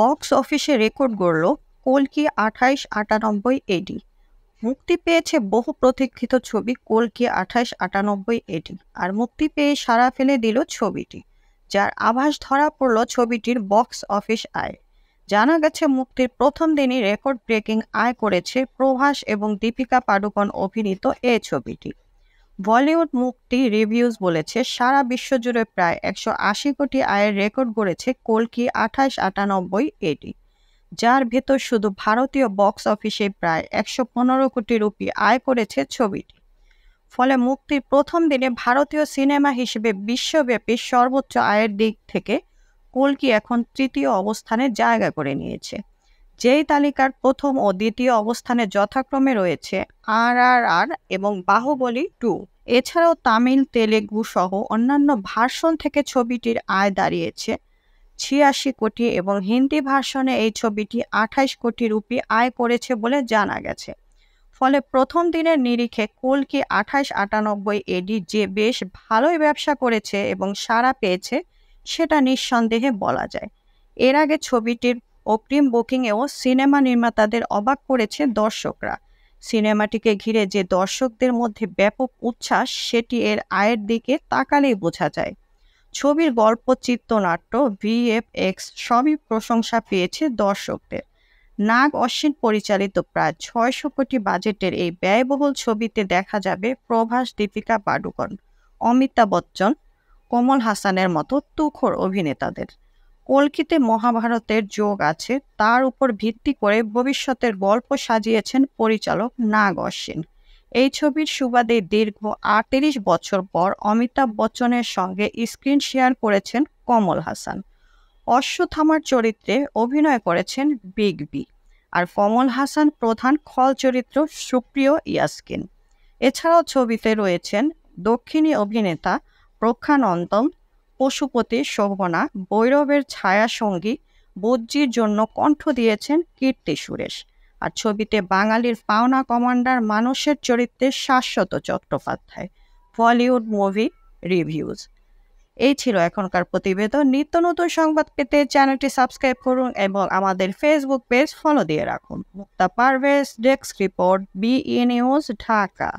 box অফিসে record গড়ল কলকি আঠাইশ আটানব্বই এডি মুক্তি পেয়েছে বহু প্রতীক্ষিত ছবি কলকি আঠাইশ আটানব্বই এডি আর মুক্তি পেয়ে সারা ফেলে দিল ছবিটি যার আভাস ধরা পড়ল ছবিটির বক্স অফিস আয় জানা গেছে মুক্তির প্রথম দিনই রেকর্ড ব্রেকিং আয় করেছে প্রভাস এবং দীপিকা পাডুকন অভিনীত এ ছবিটি বলিউড মুক্তি রিভিউজ বলেছে সারা বিশ্বজুড়ে প্রায় একশো আশি কোটি আয়ের রেকর্ড গড়েছে কলকি আঠাশ আটানব্বই এটি যার ভেতর শুধু ভারতীয় বক্স অফিসে প্রায় একশো পনেরো কোটি রুপি আয় করেছে ছবিটি ফলে মুক্তির প্রথম দিনে ভারতীয় সিনেমা হিসেবে বিশ্বব্যাপী সর্বোচ্চ আয়ের দিক থেকে কলকি এখন তৃতীয় অবস্থানে জায়গা করে নিয়েছে যেই তালিকার প্রথম ও দ্বিতীয় অবস্থানে যথাক্রমে রয়েছে আর আর আর এবং বাহুবলী টু এছাড়াও তামিল তেলেগু সহ অন্যান্য ভার্সন থেকে ছবিটির আয় দাঁড়িয়েছে ছিয়াশি কোটি এবং হিন্দি ভার্সনে এই ছবিটি আঠাইশ কোটি রুপি আয় করেছে বলে জানা গেছে ফলে প্রথম দিনের নিরিখে কলকি আঠাশ আটানব্বই এডি যে বেশ ভালোই ব্যবসা করেছে এবং সাড়া পেয়েছে সেটা নিঃসন্দেহে বলা যায় এর আগে ছবিটির অগ্রিম বুকিংয়েও সিনেমা নির্মাতাদের অবাক করেছে দর্শকরা সিনেমাটিকে ঘিরে যে দর্শকদের মধ্যে ব্যাপক উচ্ছ্বাস সেটি এর আয়ের দিকে তাকালেই বোঝা যায় ছবির গল্প চিত্রনাট্য এক্স সবই প্রশংসা পেয়েছে দর্শকদের নাগ অশ্বিন পরিচালিত প্রায় ছয়শো কোটি বাজেটের এই ব্যয়বহুল ছবিতে দেখা যাবে প্রভাস দীপিকা পাডুকন অমিতাভ বচ্চন কমল হাসানের মতো তুখর অভিনেতাদের কল্কিতে মহাভারতের যোগ আছে তার উপর ভিত্তি করে ভবিষ্যতের গল্প সাজিয়েছেন পরিচালক নাগ অশ্বিন এই ছবির সুবাদে দীর্ঘ আটত্রিশ বছর পর অমিতাভ বচ্চনের সঙ্গে স্ক্রিন শেয়ার করেছেন কমল হাসান অশ্বথামার চরিত্রে অভিনয় করেছেন বিগ বি আর কমল হাসান প্রধান খল চরিত্র সুপ্রিয় ইয়াসকিন এছাড়াও ছবিতে রয়েছেন দক্ষিণী অভিনেতা প্রখ্যানন্দম পশুপতি শোভনা ছায়া ছায়াসঙ্গী বজ্জির জন্য কণ্ঠ দিয়েছেন কীর্তি সুরেশ আর ছবিতে বাঙালির পাওনা কমান্ডার মানুষের চরিত্রে শাশ্বত চট্টোপাধ্যায় বলিউড মুভি রিভিউজ এই ছিল এখনকার প্রতিবেদন নিত্য নতুন সংবাদ পেতে চ্যানেলটি সাবস্ক্রাইব করুন এবং আমাদের ফেসবুক পেজ ফলো দিয়ে রাখুন মুক্তা পারভেজ ডেস্ক রিপোর্ট বিই নিউজ ঢাকা